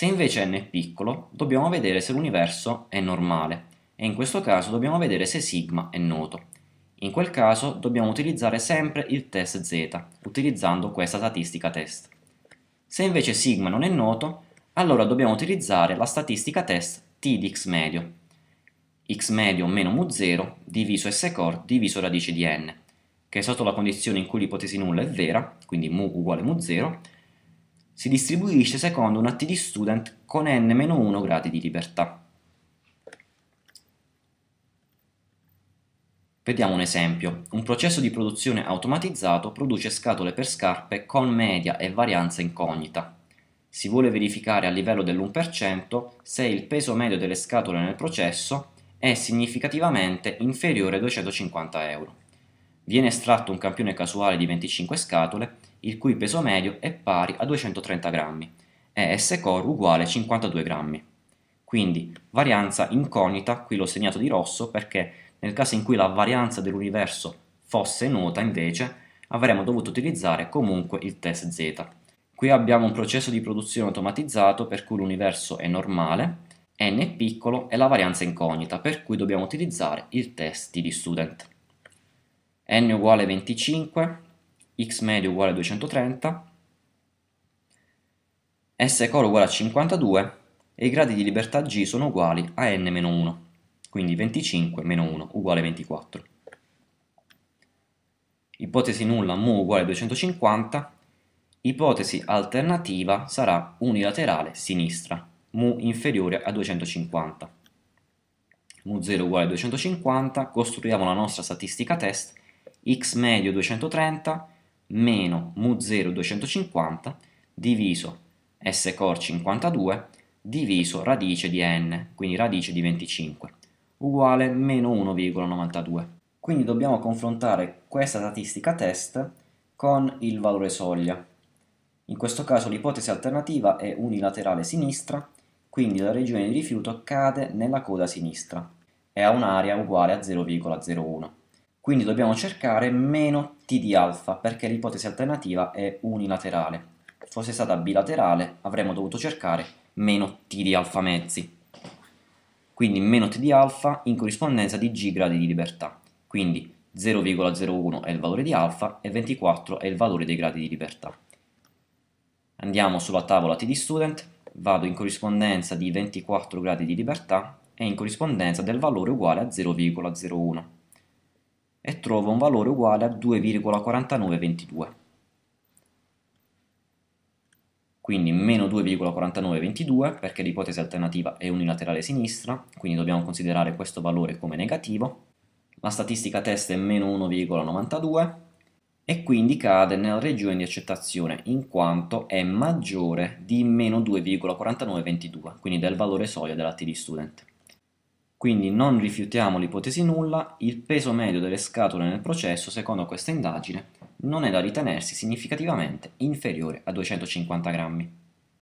Se invece n è piccolo, dobbiamo vedere se l'universo è normale e in questo caso dobbiamo vedere se sigma è noto. In quel caso dobbiamo utilizzare sempre il test z, utilizzando questa statistica test. Se invece sigma non è noto, allora dobbiamo utilizzare la statistica test t di x medio, x medio meno mu0 diviso s core diviso radice di n, che sotto la condizione in cui l'ipotesi nulla è vera, quindi mu uguale mu0, si distribuisce secondo un ATD student con n-1 gradi di libertà. Vediamo un esempio. Un processo di produzione automatizzato produce scatole per scarpe con media e varianza incognita. Si vuole verificare a livello dell'1% se il peso medio delle scatole nel processo è significativamente inferiore a 250 euro. Viene estratto un campione casuale di 25 scatole il cui peso medio è pari a 230 grammi e S-core uguale 52 grammi. Quindi varianza incognita, qui l'ho segnato di rosso perché nel caso in cui la varianza dell'universo fosse nota invece avremmo dovuto utilizzare comunque il test Z. Qui abbiamo un processo di produzione automatizzato per cui l'universo è normale, n è piccolo e la varianza incognita per cui dobbiamo utilizzare il test di student. n uguale 25, x medio uguale a 230, s core uguale a 52 e i gradi di libertà g sono uguali a n-1, quindi 25 meno 1 uguale 24. Ipotesi nulla mu uguale a 250, ipotesi alternativa sarà unilaterale sinistra, mu inferiore a 250. mu0 uguale a 250, costruiamo la nostra statistica test, x medio 230 meno mu0 250 diviso s core 52 diviso radice di n, quindi radice di 25, uguale meno 1,92. Quindi dobbiamo confrontare questa statistica test con il valore soglia. In questo caso l'ipotesi alternativa è unilaterale sinistra, quindi la regione di rifiuto cade nella coda sinistra e ha un'area uguale a 0,01 quindi dobbiamo cercare meno t di alfa perché l'ipotesi alternativa è unilaterale Se fosse stata bilaterale avremmo dovuto cercare meno t di alfa mezzi quindi meno t di alfa in corrispondenza di g gradi di libertà quindi 0,01 è il valore di alfa e 24 è il valore dei gradi di libertà andiamo sulla tavola t di student vado in corrispondenza di 24 gradi di libertà e in corrispondenza del valore uguale a 0,01 e trovo un valore uguale a 2,4922. Quindi meno 2,4922 perché l'ipotesi alternativa è unilaterale sinistra, quindi dobbiamo considerare questo valore come negativo. La statistica test è meno 1,92 e quindi cade nella regione di accettazione in quanto è maggiore di meno 2,4922, quindi del valore soglia della TD student. Quindi non rifiutiamo l'ipotesi nulla, il peso medio delle scatole nel processo, secondo questa indagine, non è da ritenersi significativamente inferiore a 250 grammi.